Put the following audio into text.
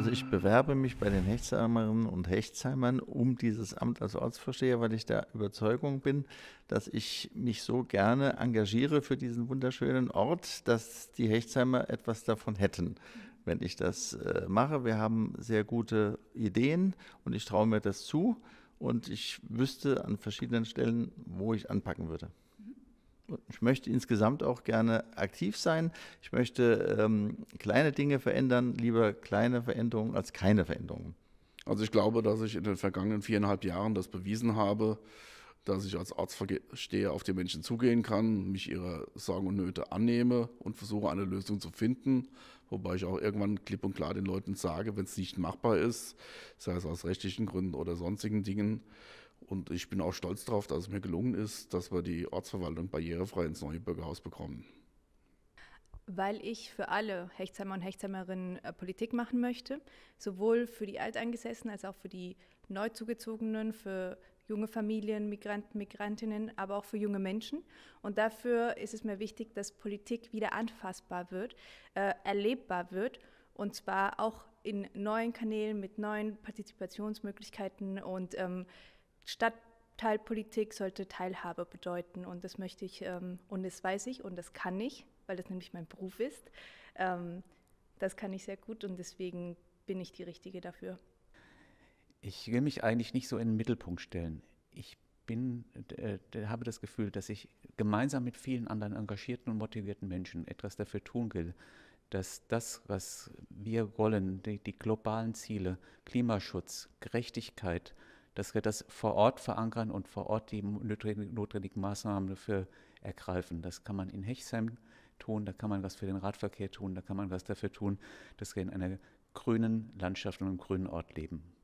Also ich bewerbe mich bei den Hechtsheimerinnen und Hechtsheimern um dieses Amt als Ortsvorsteher, weil ich der Überzeugung bin, dass ich mich so gerne engagiere für diesen wunderschönen Ort, dass die Hechtsheimer etwas davon hätten, wenn ich das äh, mache. Wir haben sehr gute Ideen und ich traue mir das zu und ich wüsste an verschiedenen Stellen, wo ich anpacken würde ich möchte insgesamt auch gerne aktiv sein. Ich möchte ähm, kleine Dinge verändern, lieber kleine Veränderungen als keine Veränderungen. Also ich glaube, dass ich in den vergangenen viereinhalb Jahren das bewiesen habe, dass ich als Arzt auf die Menschen zugehen kann, mich ihrer Sorgen und Nöte annehme und versuche eine Lösung zu finden. Wobei ich auch irgendwann klipp und klar den Leuten sage, wenn es nicht machbar ist, sei es aus rechtlichen Gründen oder sonstigen Dingen, und ich bin auch stolz darauf, dass es mir gelungen ist, dass wir die Ortsverwaltung barrierefrei ins neue Bürgerhaus bekommen. Weil ich für alle Hechtsheimer und Hechtsheimerinnen äh, Politik machen möchte, sowohl für die Alteingesessenen als auch für die Neuzugezogenen, für junge Familien, Migranten, Migrantinnen, aber auch für junge Menschen. Und dafür ist es mir wichtig, dass Politik wieder anfassbar wird, äh, erlebbar wird und zwar auch in neuen Kanälen mit neuen Partizipationsmöglichkeiten und ähm, Stadtteilpolitik sollte Teilhabe bedeuten und das möchte ich ähm, und das weiß ich und das kann ich, weil das nämlich mein Beruf ist. Ähm, das kann ich sehr gut und deswegen bin ich die Richtige dafür. Ich will mich eigentlich nicht so in den Mittelpunkt stellen. Ich bin, äh, äh habe das Gefühl, dass ich gemeinsam mit vielen anderen engagierten und motivierten Menschen etwas dafür tun will, dass das, was wir wollen, die, die globalen Ziele, Klimaschutz, Gerechtigkeit, dass wir das vor Ort verankern und vor Ort die notwendigen Maßnahmen dafür ergreifen. Das kann man in Hechsheim tun, da kann man was für den Radverkehr tun, da kann man was dafür tun, dass wir in einer grünen Landschaft und einem grünen Ort leben.